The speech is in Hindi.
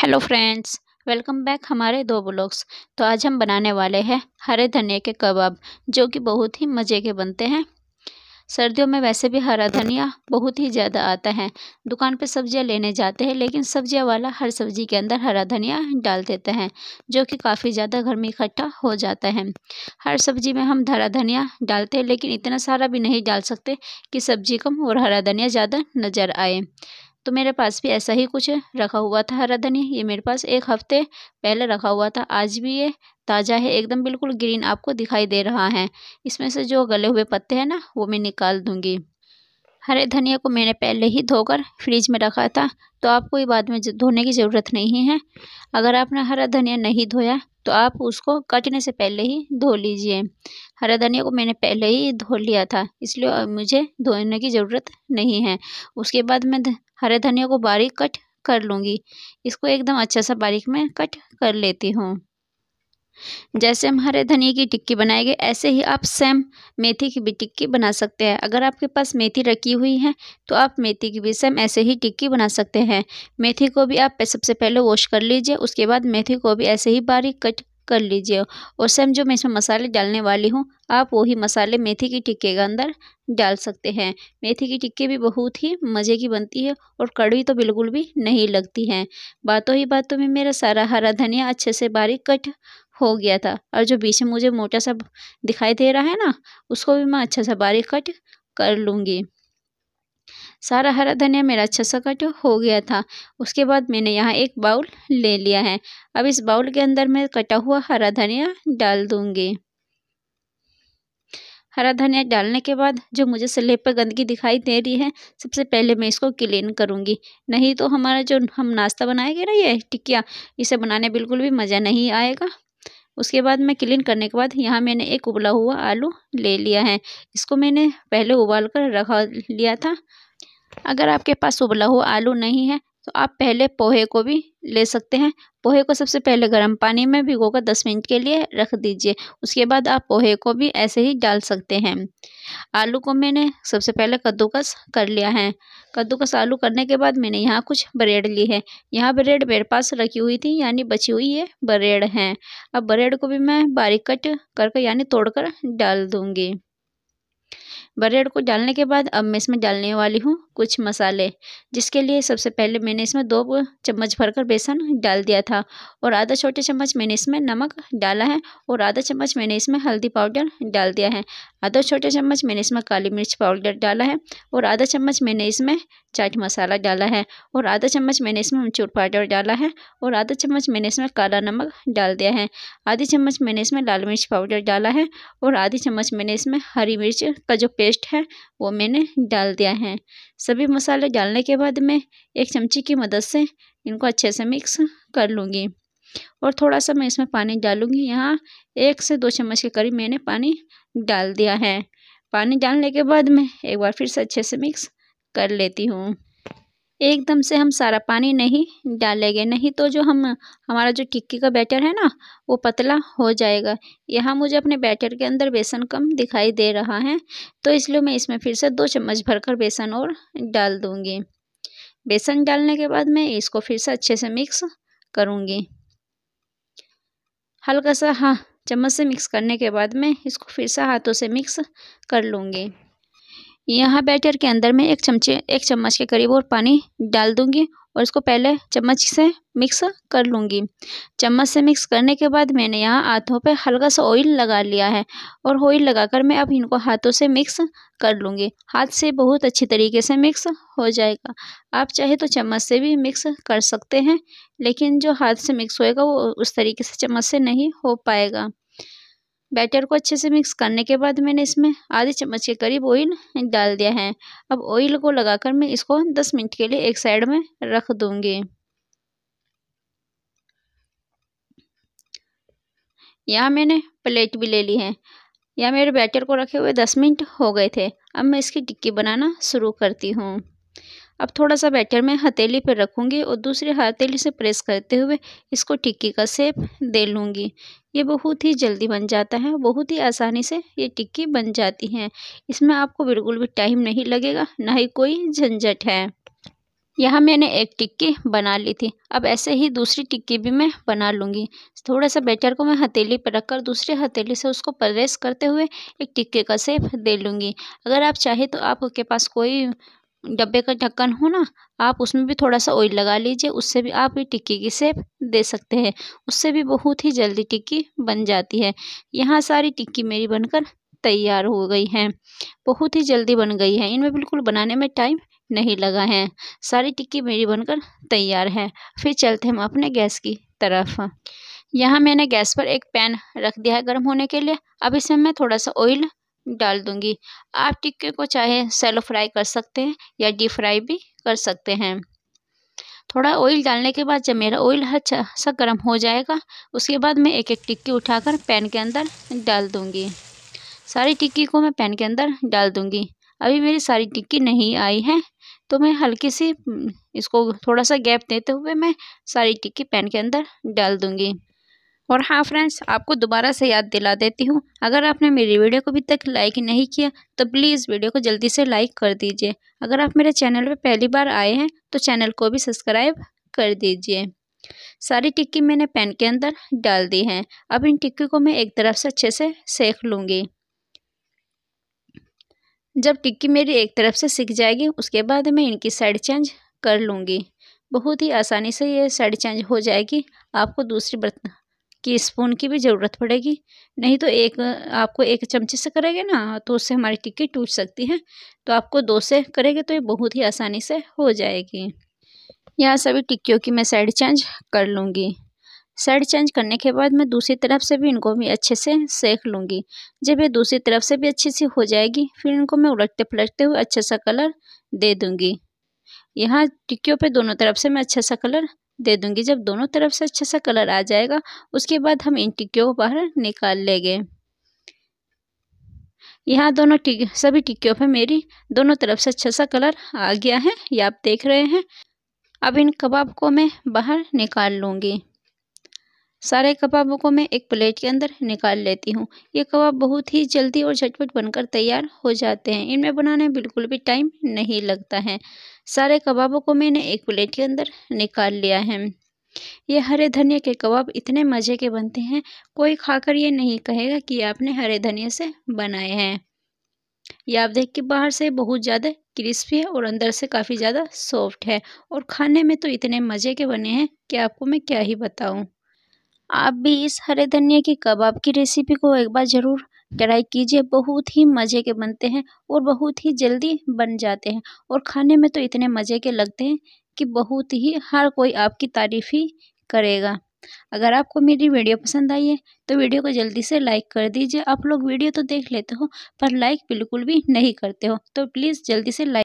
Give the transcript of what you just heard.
हेलो फ्रेंड्स वेलकम बैक हमारे दो ब्लॉग्स तो आज हम बनाने वाले हैं हरे धनिया के कबाब जो कि बहुत ही मज़े के बनते हैं सर्दियों में वैसे भी हरा धनिया बहुत ही ज़्यादा आता है दुकान पे सब्जियां लेने जाते हैं लेकिन सब्जियां वाला हर सब्जी के अंदर हरा धनिया डाल देते हैं जो कि काफ़ी ज़्यादा घर में इकट्ठा हो जाता है हर सब्जी में हम हरा धनिया डालते हैं लेकिन इतना सारा भी नहीं डाल सकते कि सब्जी कम और हरा धनिया ज़्यादा नज़र आए तो मेरे पास भी ऐसा ही कुछ रखा हुआ था हरा धनिया ये मेरे पास एक हफ्ते पहले रखा हुआ था आज भी ये ताज़ा है एकदम बिल्कुल ग्रीन आपको दिखाई दे रहा है इसमें से जो गले हुए पत्ते हैं ना वो मैं निकाल दूँगी हरे धनिया को मैंने पहले ही धोकर फ्रिज में रखा था तो आपको ये बाद में धोने की ज़रूरत नहीं है अगर आपने हरा धनिया नहीं धोया तो आप उसको कटने से पहले ही धो लीजिए हरा धनिया को मैंने पहले ही धो लिया था इसलिए मुझे धोने की ज़रूरत नहीं है उसके बाद मैं हरे धनिया को बारीक कट कर लूँगी इसको एकदम अच्छा सा बारीक में कट कर लेती हूँ जैसे हमारे धनिए की टिक्की बनाएंगे ऐसे ही आप सेम मेथी की भी टिक्की बना सकते हैं अगर आपके पास मेथी रखी हुई है तो आप मेथी की भी सेम ऐसे ही टिक्की बना सकते हैं मेथी को भी आप सबसे पहले वॉश कर लीजिए उसके बाद मेथी को भी ऐसे ही बारीक कट कर लीजिए और सेम जो मैं इसमें मसाले डालने वाली हूँ आप वही मसाले मेथी की टिक्के के अंदर डाल सकते हैं मेथी की टिक्के भी बहुत ही मज़े की बनती है और कड़वी तो बिल्कुल भी नहीं लगती है बातों ही बातों में मेरा सारा हरा धनिया अच्छे से बारीक कट हो गया था और जो बीच में मुझे मोटा सा दिखाई दे रहा है ना उसको भी मैं अच्छा सा बारीक कट कर लूँगी सारा हरा धनिया मेरा अच्छा सा कट हो गया था उसके बाद मैंने यहाँ एक बाउल ले लिया है अब इस बाउल के अंदर मैं कटा हुआ हरा धनिया डाल दूँगी हरा धनिया डालने के बाद जो मुझे स्लेब पर गंदगी दिखाई दे रही है सबसे पहले मैं इसको क्लीन करूँगी नहीं तो हमारा जो हम नाश्ता बनाएंगे ना ये टिकिया इसे बनाने बिल्कुल भी मज़ा नहीं आएगा उसके बाद मैं क्लीन करने के बाद यहाँ मैंने एक उबला हुआ आलू ले लिया है इसको मैंने पहले उबाल कर रखा लिया था अगर आपके पास उबला हुआ आलू नहीं है तो आप पहले पोहे को भी ले सकते हैं पोहे को सबसे पहले गर्म पानी में भिगो कर दस मिनट के लिए रख दीजिए उसके बाद आप पोहे को भी ऐसे ही डाल सकते हैं आलू को मैंने सबसे पहले कद्दूकस कर लिया है कद्दूकस आलू करने के बाद मैंने यहाँ कुछ ब्रेड ली है यहाँ ब्रेड मेरे पास रखी हुई थी यानी बची हुई ये ब्रेड हैं अब ब्रेड को भी मैं बारीक कट करके यानी कर डाल दूँगी बरेड को डालने के बाद अब मैं इसमें डालने वाली हूँ कुछ मसाले जिसके लिए सबसे पहले मैंने इसमें दो चम्मच भरकर बेसन डाल दिया था और आधा छोटे चम्मच मैंने इसमें नमक डाला है और आधा चम्मच मैंने इसमें हल्दी पाउडर डाल दिया है आधा छोटे चम्मच मैंने इसमें काली मिर्च पाउडर डाला है और आधा चम्मच मैंने इसमें चाट मसाला डाला है और आधा चम्मच मैंने इसमें अमचूर पाउडर डाला है और आधा चम्मच मैंने इसमें काला नमक डाल दिया है आधी चम्मच मैंने इसमें लाल मिर्च पाउडर डाला है और आधी चम्मच मैंने इसमें हरी मिर्च का जो पेस्ट है वो मैंने डाल दिया है सभी मसाले डालने के बाद मैं एक चमची की मदद से इनको अच्छे से मिक्स कर लूँगी और थोड़ा सा मैं इसमें पानी डालूँगी यहाँ एक से दो चम्मच के करीब मैंने पानी डाल दिया है पानी डालने के बाद मैं एक बार फिर से अच्छे से मिक्स कर लेती हूँ एकदम से हम सारा पानी नहीं डालेंगे नहीं तो जो हम हमारा जो टिक्की का बैटर है ना वो पतला हो जाएगा यहाँ मुझे अपने बैटर के अंदर बेसन कम दिखाई दे रहा है तो इसलिए मैं इसमें फिर से दो चम्मच भरकर बेसन और डाल दूँगी बेसन डालने के बाद मैं इसको फिर से अच्छे से मिक्स करूँगी हल्का सा हाँ चम्मच से मिक्स करने के बाद मैं इसको फिर से हाथों से मिक्स कर लूँगी यहाँ बैटर के अंदर में एक चमचे एक चम्मच के करीब और पानी डाल दूँगी और इसको पहले चम्मच से मिक्स कर लूँगी चम्मच से मिक्स करने के बाद मैंने यहाँ हाथों पे हल्का सा ऑयल लगा लिया है और ऑयल लगाकर मैं अब इनको हाथों से मिक्स कर लूँगी हाथ से बहुत अच्छी तरीके से मिक्स हो जाएगा आप चाहे तो चम्मच से भी मिक्स कर सकते हैं लेकिन जो हाथ से मिक्स होएगा वो उस तरीके से चम्मच से नहीं हो पाएगा बैटर को अच्छे से मिक्स करने के बाद मैंने इसमें आधे चम्मच के करीब ऑयल डाल दिया है अब ऑयल को लगाकर मैं इसको दस मिनट के लिए एक साइड में रख दूँगी यहाँ मैंने प्लेट भी ले ली है यहाँ मेरे बैटर को रखे हुए दस मिनट हो गए थे अब मैं इसकी टिक्की बनाना शुरू करती हूँ अब थोड़ा सा बैटर मैं हथेली पर रखूँगी और दूसरे हथेली से प्रेस करते हुए इसको टिक्की का सेप दे लूँगी ये बहुत ही जल्दी बन जाता है बहुत ही आसानी से ये टिक्की बन जाती है इसमें आपको बिल्कुल भी टाइम नहीं लगेगा ना ही कोई झंझट है यहाँ मैंने एक टिक्की बना ली थी अब ऐसे ही दूसरी टिक्की भी मैं बना लूँगी थोड़ा सा बैटर को मैं हथेली पर रखकर दूसरे हथेली से उसको प्रेस करते हुए एक टिक्के का सेप दे लूँगी अगर आप चाहे तो आपके पास कोई डब्बे का ढक्कन हो ना आप उसमें भी थोड़ा सा ऑयल लगा लीजिए उससे भी आप टिक्की की सेप दे सकते हैं उससे भी बहुत ही जल्दी टिक्की बन जाती है यहाँ सारी टिक्की मेरी बनकर तैयार हो गई हैं बहुत ही जल्दी बन गई है इनमें बिल्कुल बनाने में टाइम नहीं लगा है सारी टिक्की मेरी बनकर तैयार है फिर चलते हम अपने गैस की तरफ यहाँ मैंने गैस पर एक पैन रख दिया है गर्म होने के लिए अब इसमें मैं थोड़ा सा ऑयल डाल दूंगी आप टिक्के को चाहे सेलो फ्राई कर सकते हैं या डीप फ्राई भी कर सकते हैं थोड़ा ऑयल डालने के बाद जब मेरा ऑयल अच्छा सा गर्म हो जाएगा उसके बाद मैं एक एक टिक्की उठाकर पैन के अंदर डाल दूंगी सारी टिक्की को मैं पैन के अंदर डाल दूंगी अभी मेरी सारी टिक्की नहीं आई है तो मैं हल्की सी इसको थोड़ा सा गैप देते हुए मैं सारी टिक्की पैन के अंदर डाल दूंगी और हाँ फ्रेंड्स आपको दोबारा से याद दिला देती हूँ अगर आपने मेरी वीडियो को अभी तक लाइक नहीं किया तो प्लीज़ वीडियो को जल्दी से लाइक कर दीजिए अगर आप मेरे चैनल पर पहली बार आए हैं तो चैनल को भी सब्सक्राइब कर दीजिए सारी टिक्की मैंने पैन के अंदर डाल दी हैं अब इन टिक्की को मैं एक तरफ से अच्छे से सेक लूँगी जब टिक्की मेरी एक तरफ से सीख जाएगी उसके बाद मैं इनकी साइड चेंज कर लूँगी बहुत ही आसानी से ये साइड चेंज हो जाएगी आपको दूसरी बर्तन की स्पून की भी ज़रूरत पड़ेगी नहीं तो एक आपको एक चमचे से करेंगे ना तो उससे हमारी टिक्की टूट सकती है तो आपको दो से करेंगे तो ये बहुत ही आसानी से हो जाएगी यहाँ सभी टिक्कियों की मैं साइड चेंज कर लूँगी साइड चेंज करने के बाद मैं दूसरी तरफ से भी इनको भी अच्छे से सेक लूँगी जब ये दूसरी तरफ से भी अच्छी सी हो जाएगी फिर इनको मैं उलटते पलटते हुए अच्छा सा कलर दे दूँगी यहाँ टिक्कियों पे दोनों तरफ से मैं अच्छा सा कलर दे दूंगी जब दोनों तरफ से अच्छा सा कलर आ जाएगा उसके बाद हम इन टिक्कियों को बाहर निकाल लेंगे यहाँ दोनों टिक सभी टिक्कियों पे मेरी दोनों तरफ से अच्छा सा कलर आ गया है ये आप देख रहे हैं अब इन कबाब को मैं बाहर निकाल लूँगी सारे कबाबों को मैं एक प्लेट के अंदर निकाल लेती हूँ ये कबाब बहुत ही जल्दी और झटपट बनकर तैयार हो जाते हैं इनमें बनाने बिल्कुल भी टाइम नहीं लगता है सारे कबाबों को मैंने एक प्लेट के अंदर निकाल लिया है ये हरे धनिया के कबाब इतने मज़े के बनते हैं कोई खाकर ये नहीं कहेगा कि आपने हरे धनिया से बनाए हैं ये आप देख के बाहर से बहुत ज़्यादा क्रिस्पी है और अंदर से काफ़ी ज़्यादा सॉफ्ट है और खाने में तो इतने मज़े के बने हैं कि आपको मैं क्या ही बताऊँ आप भी इस हरे धनिया के कबाब की रेसिपी को एक बार ज़रूर ट्राई कीजिए बहुत ही मज़े के बनते हैं और बहुत ही जल्दी बन जाते हैं और खाने में तो इतने मज़े के लगते हैं कि बहुत ही हर कोई आपकी तारीफ़ ही करेगा अगर आपको मेरी वीडियो पसंद आई है तो वीडियो को जल्दी से लाइक कर दीजिए आप लोग वीडियो तो देख लेते हो पर लाइक बिल्कुल भी नहीं करते हो तो प्लीज़ जल्दी से लाइक